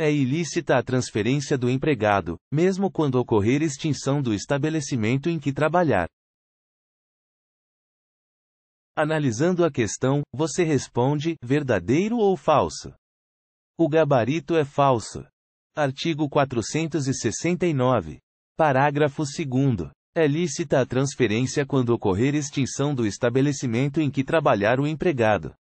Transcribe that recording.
É ilícita a transferência do empregado, mesmo quando ocorrer extinção do estabelecimento em que trabalhar. Analisando a questão, você responde: verdadeiro ou falso? O gabarito é falso. Artigo 469. Parágrafo 2. É lícita a transferência quando ocorrer extinção do estabelecimento em que trabalhar o empregado.